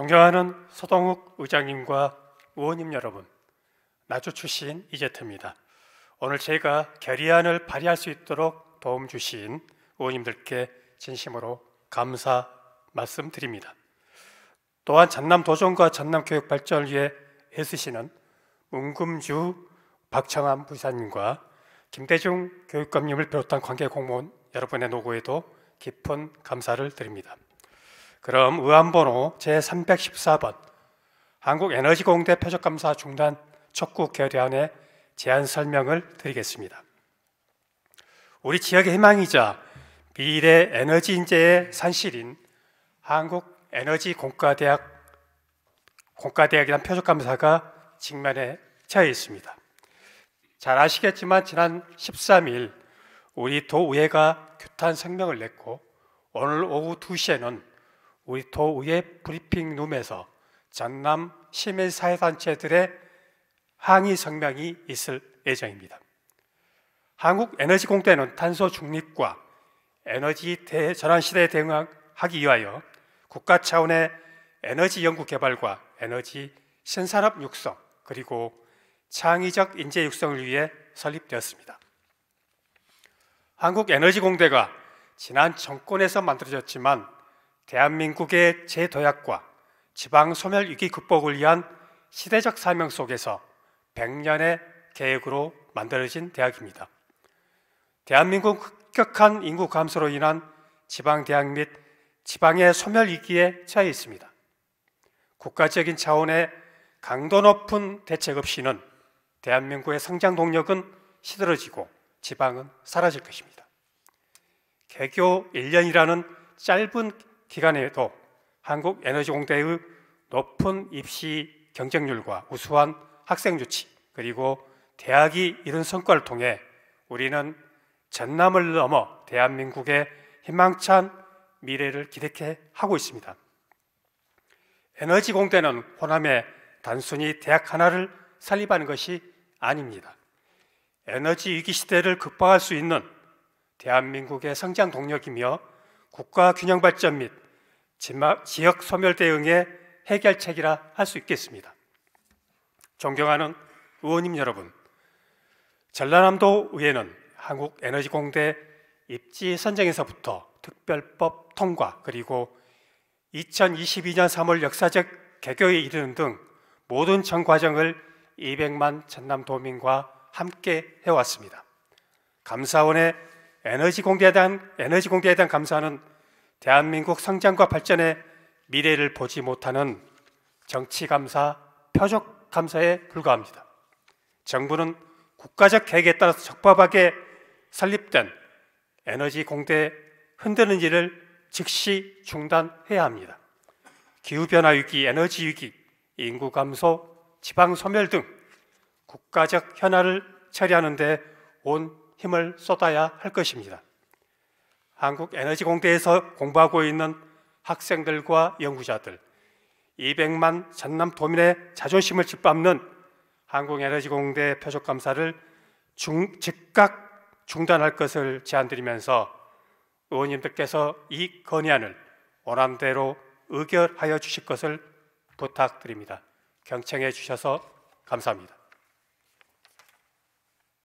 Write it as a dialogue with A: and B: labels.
A: 존경하는 서동욱 의장님과 의원님 여러분, 나주 출신 이재태입니다. 오늘 제가 결의안을 발의할 수 있도록 도움 주신 의원님들께 진심으로 감사 말씀드립니다. 또한 전남 도전과 전남 교육 발전을 위해 애쓰시는 문금주 박창환 부사님과 김대중 교육감님을 비롯한 관계 공무원 여러분의 노고에도 깊은 감사를 드립니다. 그럼 의안번호 제314번 한국에너지공대 표적감사 중단 촉구 결의안의 제안 설명을 드리겠습니다. 우리 지역의 희망이자 미래 에너지 인재의 산실인 한국에너지공과대학 공과대학이란 표적감사가 직면에 처해 있습니다. 잘 아시겠지만 지난 13일 우리 도의회가 규탄 성명을 냈고 오늘 오후 2시에는 우리 도의회 브리핑룸에서 전남 시민사회단체들의 항의 성명이 있을 예정입니다. 한국에너지공단은 탄소 중립과 에너지 대 전환 시대에 대응하기 위하여 국가 차원의 에너지 연구 개발과 에너지 신산업 육성 그리고 창의적 인재 육성을 위해 설립되었습니다. 한국에너지공대가 지난 정권에서 만들어졌지만 대한민국의 재도약과 지방 소멸 위기 극복을 위한 시대적 사명 속에서 100년의 계획으로 만들어진 대학입니다. 대한민국 급격한 인구 감소로 인한 지방 대학 및 지방의 소멸 위기에 처해 있습니다. 국가적인 차원의 강도 높은 대책 없이는 대한민국의 성장 동력은 시들어지고 지방은 사라질 것입니다. 개교 1년이라는 짧은 기간에도 한국에너지공대의 높은 입시 경쟁률과 우수한 학생 유치 그리고 대학이 이룬 성과를 통해 우리는 전남을 넘어 대한민국의 희망찬 미래를 기대케 하고 있습니다. 에너지 공대는 호남에 단순히 대학 하나를 설립하는 것이 아닙니다. 에너지 위기 시대를 극복할 수 있는 대한민국의 성장 동력이며 국가 균형 발전 및 지역 소멸 대응의 해결책이라 할 수 있겠습니다. 존경하는 의원님 여러분, 전라남도 의회는 한국에너지공대 입지 선정에서부터 특별법 통과 그리고 2022년 3월 역사적 개교에 이르는 등 모든 전 과정을 200만 전남도민과 함께 해왔습니다. 감사원의 에너지 공개에 대한 에너지 공대에 대한 감사는 대한민국 성장과 발전의 미래를 보지 못하는 정치 감사, 표적 감사에 불과합니다. 정부는 국가적 계획에 따라서 적법하게 설립된 에너지 공대 흔드는 일을 즉시 중단해야 합니다. 기후변화 위기, 에너지 위기, 인구 감소, 지방 소멸 등 국가적 현안을 처리하는 데온 힘을 쏟아야 할 것입니다. 한국 에너지 공대에서 공부하고 있는 학생들과 연구자들 200만 전남 도민의 자존심을 짓밟는 한국에너지공대 표적 감사를 중, 즉각 중단할 것을 제안드리면서 의원님들께서 이 건의안을 원함대로 의결하여 주실 것을 부탁드립니다. 경청해 주셔서 감사합니다.